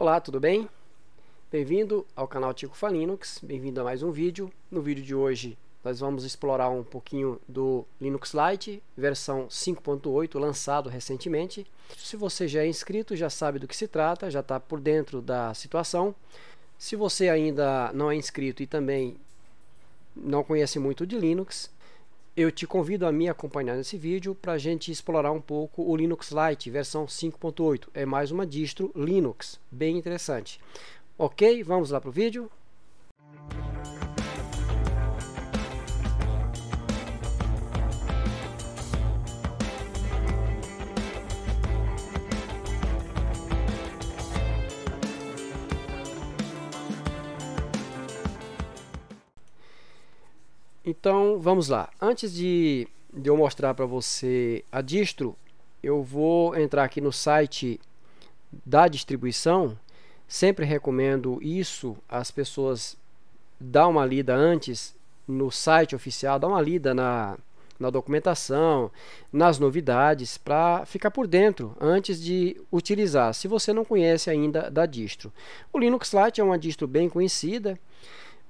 Olá, tudo bem? Bem-vindo ao canal Tico Linux, bem-vindo a mais um vídeo. No vídeo de hoje nós vamos explorar um pouquinho do Linux Lite, versão 5.8, lançado recentemente. Se você já é inscrito, já sabe do que se trata, já está por dentro da situação. Se você ainda não é inscrito e também não conhece muito de Linux, eu te convido a me acompanhar nesse vídeo para a gente explorar um pouco o Linux Lite versão 5.8. É mais uma distro Linux, bem interessante. Ok, vamos lá para o vídeo. Então vamos lá. Antes de, de eu mostrar para você a distro, eu vou entrar aqui no site da distribuição. Sempre recomendo isso às pessoas dar uma lida antes no site oficial, dar uma lida na, na documentação, nas novidades, para ficar por dentro antes de utilizar, se você não conhece ainda da distro. O Linux Lite é uma distro bem conhecida,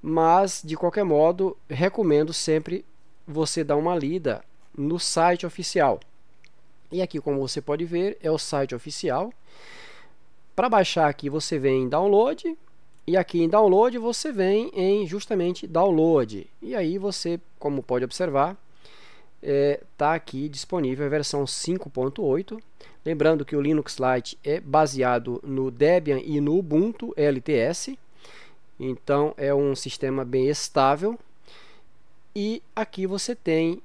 mas, de qualquer modo, recomendo sempre você dar uma lida no site oficial. E aqui, como você pode ver, é o site oficial. Para baixar aqui, você vem em download. E aqui em download, você vem em justamente download. E aí você, como pode observar, está é, tá aqui disponível a versão 5.8. Lembrando que o Linux Lite é baseado no Debian e no Ubuntu LTS. Então é um sistema bem estável. E aqui você tem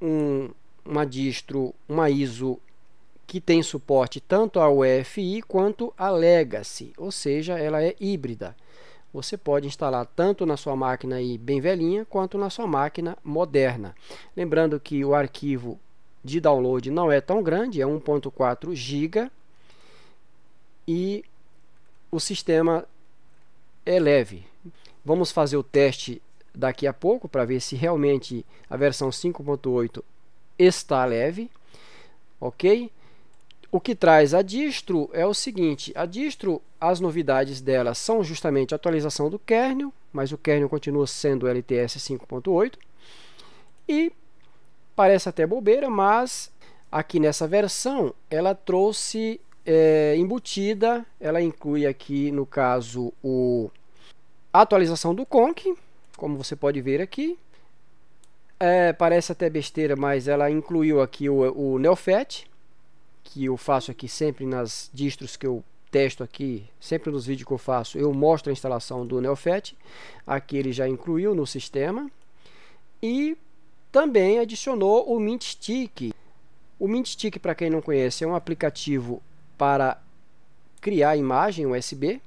um, uma distro, uma ISO que tem suporte tanto ao UEFI quanto a Legacy, ou seja, ela é híbrida. Você pode instalar tanto na sua máquina bem velhinha quanto na sua máquina moderna. Lembrando que o arquivo de download não é tão grande, é 1.4 GB e o sistema é leve. Vamos fazer o teste daqui a pouco para ver se realmente a versão 5.8 está leve, ok? O que traz a distro é o seguinte, a distro, as novidades dela são justamente a atualização do kernel, mas o kernel continua sendo LTS 5.8, e parece até bobeira, mas aqui nessa versão ela trouxe é, embutida, ela inclui aqui, no caso, o atualização do Conk, como você pode ver aqui. É, parece até besteira, mas ela incluiu aqui o, o Neofet, que eu faço aqui sempre nas distros que eu testo aqui, sempre nos vídeos que eu faço, eu mostro a instalação do Neofet. Aqui ele já incluiu no sistema. E também adicionou o Mint Stick. O Mint Stick, para quem não conhece, é um aplicativo para criar a imagem USB.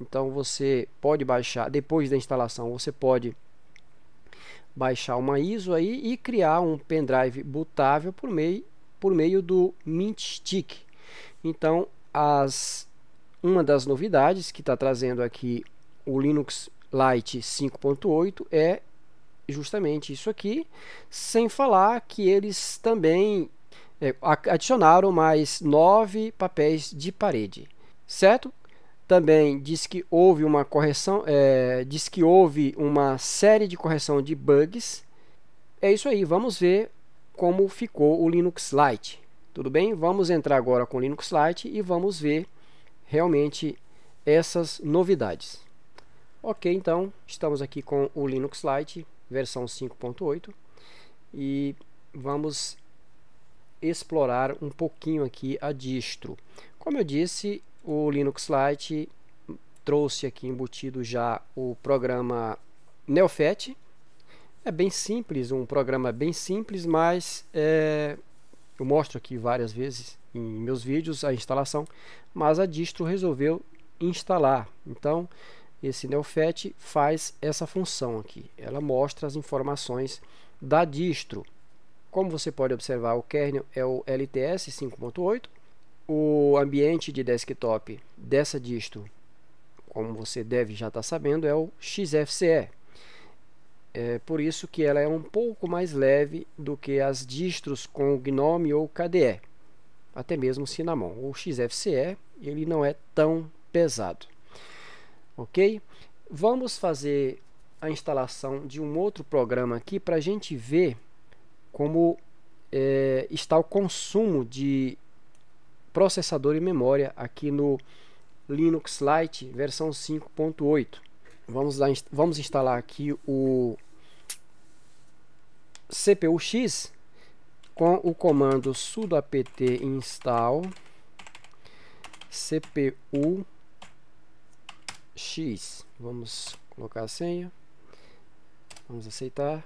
Então você pode baixar, depois da instalação, você pode baixar uma ISO aí e criar um pendrive bootável por meio, por meio do Mint Stick. Então, as, uma das novidades que está trazendo aqui o Linux Lite 5.8 é justamente isso aqui, sem falar que eles também é, adicionaram mais nove papéis de parede, certo? Também diz que houve uma correção, é, diz que houve uma série de correção de bugs. É isso aí, vamos ver como ficou o Linux Lite. Tudo bem? Vamos entrar agora com o Linux Lite e vamos ver realmente essas novidades. Ok, então estamos aqui com o Linux Lite versão 5.8 e vamos explorar um pouquinho aqui a distro. Como eu disse, o Linux Lite trouxe aqui embutido já o programa Neofet. É bem simples, um programa bem simples, mas é, eu mostro aqui várias vezes em meus vídeos a instalação, mas a distro resolveu instalar. Então, esse Neofet faz essa função aqui. Ela mostra as informações da distro. Como você pode observar, o kernel é o LTS 5.8. O ambiente de desktop dessa distro, como você deve já estar tá sabendo, é o XFCE. É por isso que ela é um pouco mais leve do que as distros com GNOME ou KDE, até mesmo Cinnamon. O XFCE ele não é tão pesado. Ok? Vamos fazer a instalação de um outro programa aqui para a gente ver como é, está o consumo de processador e memória aqui no Linux Lite versão 5.8. Vamos, vamos instalar aqui o CPU-X com o comando sudo apt install cpu-x. Vamos colocar a senha. Vamos aceitar.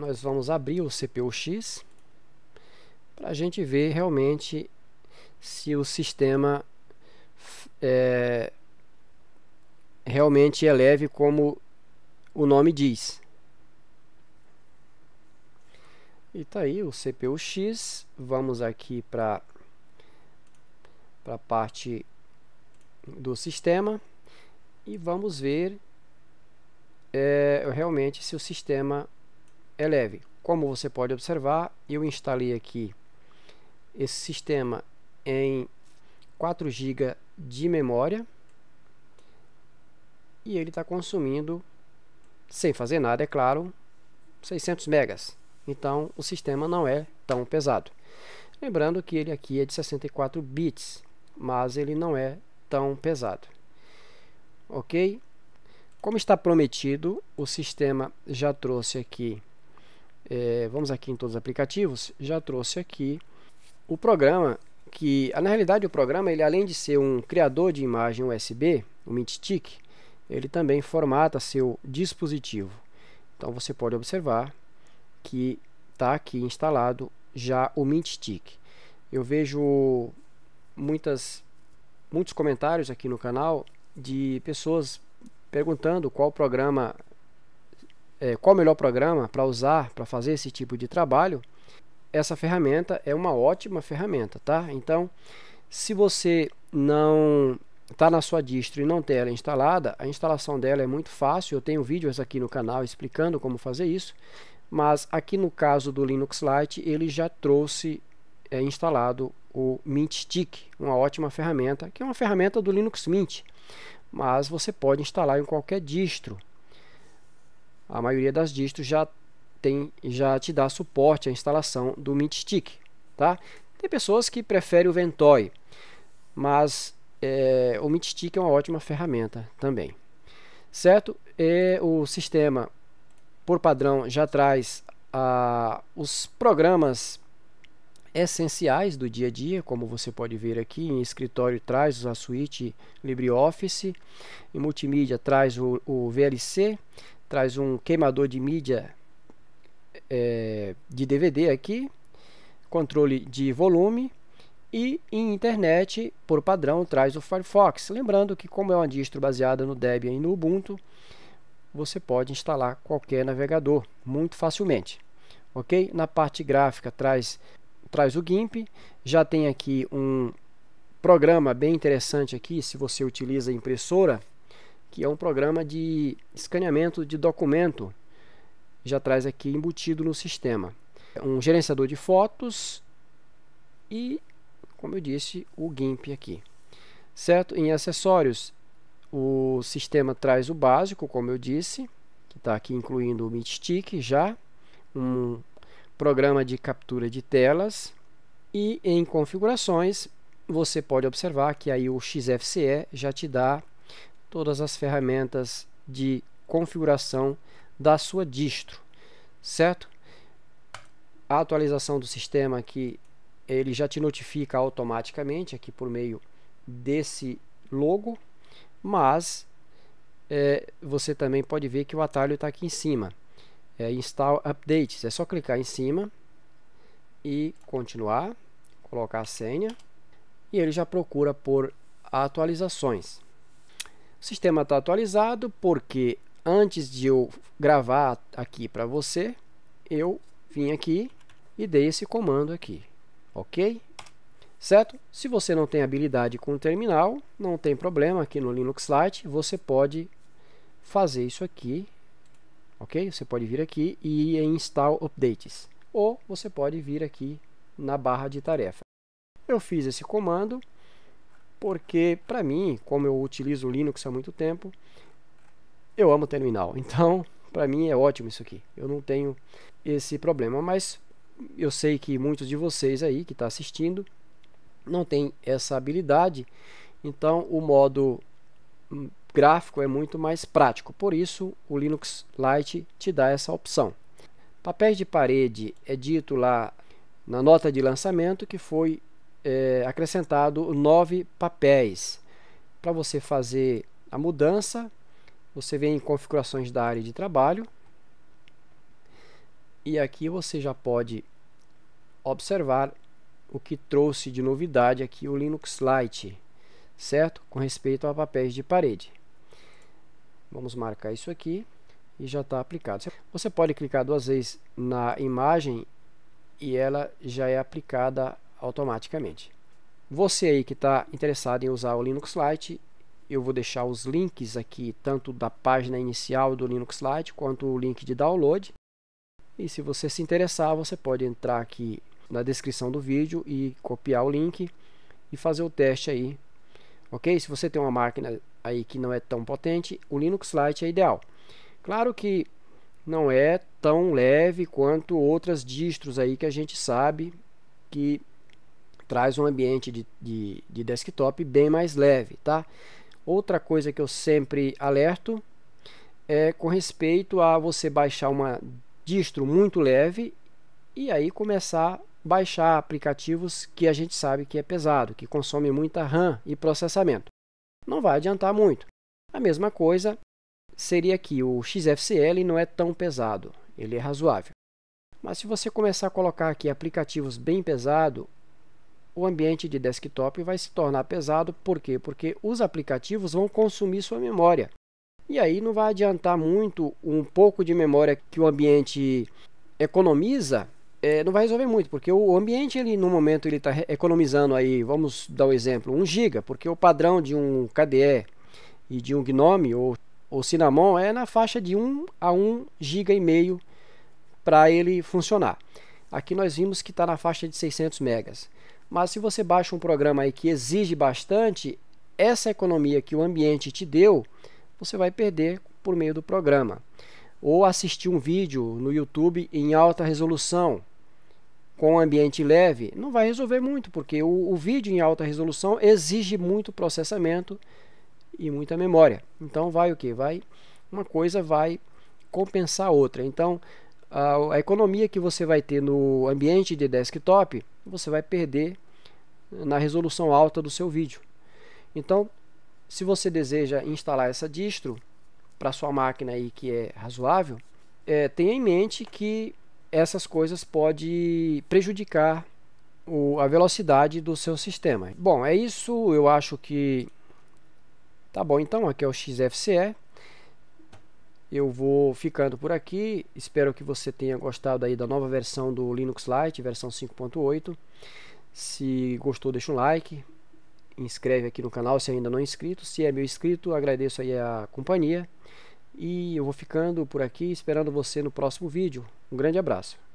nós vamos abrir o CPU-X para a gente ver realmente se o sistema é, realmente é leve como o nome diz. E tá aí o CPU-X, vamos aqui para a parte do sistema e vamos ver é, realmente se o sistema é leve. Como você pode observar, eu instalei aqui esse sistema em 4 GB de memória e ele está consumindo, sem fazer nada, é claro, 600 megas. Então o sistema não é tão pesado. Lembrando que ele aqui é de 64 bits, mas ele não é tão pesado. Ok? Como está prometido, o sistema já trouxe aqui é, vamos aqui em todos os aplicativos, já trouxe aqui o programa que, na realidade, o programa, ele além de ser um criador de imagem USB, o MintTick, ele também formata seu dispositivo. Então você pode observar que está aqui instalado já o MintTick. Eu vejo muitas, muitos comentários aqui no canal de pessoas perguntando qual programa é, qual o melhor programa para usar para fazer esse tipo de trabalho, essa ferramenta é uma ótima ferramenta, tá? Então, se você não está na sua distro e não tem ela instalada, a instalação dela é muito fácil. Eu tenho vídeos aqui no canal explicando como fazer isso, mas aqui no caso do Linux Lite, ele já trouxe é, instalado o Mint Stick, uma ótima ferramenta, que é uma ferramenta do Linux Mint, mas você pode instalar em qualquer distro a maioria das distros já tem já te dá suporte à instalação do Mint Stick, tá? Tem pessoas que preferem o Ventoy, mas é, o Mint Stick é uma ótima ferramenta também, certo? E o sistema por padrão já traz ah, os programas essenciais do dia a dia, como você pode ver aqui em escritório traz a suíte LibreOffice, em multimídia traz o, o VLC, traz um queimador de mídia é, de DVD aqui, controle de volume e em internet, por padrão, traz o Firefox. Lembrando que como é uma distro baseada no Debian e no Ubuntu, você pode instalar qualquer navegador muito facilmente. OK? Na parte gráfica traz traz o GIMP, já tem aqui um programa bem interessante aqui, se você utiliza impressora que é um programa de escaneamento de documento, já traz aqui embutido no sistema. Um gerenciador de fotos e, como eu disse, o GIMP aqui. Certo? Em acessórios, o sistema traz o básico, como eu disse, que está aqui incluindo o Meet Stick já, um programa de captura de telas e em configurações você pode observar que aí o XFCE já te dá todas as ferramentas de configuração da sua distro, certo? A atualização do sistema que ele já te notifica automaticamente aqui por meio desse logo, mas é, você também pode ver que o atalho está aqui em cima. É, install updates, é só clicar em cima e continuar, colocar a senha e ele já procura por atualizações. O sistema está atualizado porque antes de eu gravar aqui para você, eu vim aqui e dei esse comando aqui, ok? Certo? Se você não tem habilidade com o terminal, não tem problema aqui no Linux Lite, você pode fazer isso aqui, ok? Você pode vir aqui e ir em Install Updates, ou você pode vir aqui na barra de tarefa. Eu fiz esse comando, porque para mim, como eu utilizo o Linux há muito tempo, eu amo terminal. Então, para mim é ótimo isso aqui. Eu não tenho esse problema, mas eu sei que muitos de vocês aí que está assistindo não tem essa habilidade. Então, o modo hum, gráfico é muito mais prático. Por isso, o Linux Lite te dá essa opção. Papéis de parede é dito lá na nota de lançamento que foi é, acrescentado nove papéis. Para você fazer a mudança, você vem em configurações da área de trabalho e aqui você já pode observar o que trouxe de novidade aqui o Linux Lite, certo? Com respeito a papéis de parede. Vamos marcar isso aqui e já está aplicado. Você pode clicar duas vezes na imagem e ela já é aplicada automaticamente. Você aí que está interessado em usar o Linux Lite, eu vou deixar os links aqui, tanto da página inicial do Linux Lite, quanto o link de download. E se você se interessar, você pode entrar aqui na descrição do vídeo e copiar o link e fazer o teste aí. Ok? Se você tem uma máquina aí que não é tão potente, o Linux Lite é ideal. Claro que não é tão leve quanto outras distros aí que a gente sabe que traz um ambiente de, de, de desktop bem mais leve, tá? Outra coisa que eu sempre alerto é com respeito a você baixar uma distro muito leve e aí começar a baixar aplicativos que a gente sabe que é pesado, que consome muita RAM e processamento. Não vai adiantar muito. A mesma coisa seria que o XFCL não é tão pesado, ele é razoável. Mas se você começar a colocar aqui aplicativos bem pesados o ambiente de desktop vai se tornar pesado, por quê? Porque os aplicativos vão consumir sua memória. E aí não vai adiantar muito um pouco de memória que o ambiente economiza, é, não vai resolver muito, porque o ambiente ele no momento ele está economizando aí, vamos dar um exemplo, 1 GB, porque o padrão de um KDE e de um GNOME ou, ou Cinnamon é na faixa de 1 a 1 GB e meio para ele funcionar. Aqui nós vimos que está na faixa de 600 megas. Mas se você baixa um programa aí que exige bastante, essa economia que o ambiente te deu, você vai perder por meio do programa. Ou assistir um vídeo no YouTube em alta resolução com ambiente leve, não vai resolver muito, porque o, o vídeo em alta resolução exige muito processamento e muita memória. Então vai o que? Vai uma coisa vai compensar a outra. Então a, a economia que você vai ter no ambiente de desktop você vai perder eh, na resolução alta do seu vídeo. Então, se você deseja instalar essa distro para sua máquina aí que é razoável, é, tenha em mente que essas coisas podem prejudicar o, a velocidade do seu sistema. Bom, é isso. Eu acho que tá bom. Então, aqui é o XFCE eu vou ficando por aqui. Espero que você tenha gostado aí da nova versão do Linux Lite, versão 5.8. Se gostou, deixa um like, inscreve aqui no canal se ainda não é inscrito. Se é meu inscrito, agradeço aí a companhia. E eu vou ficando por aqui, esperando você no próximo vídeo. Um grande abraço.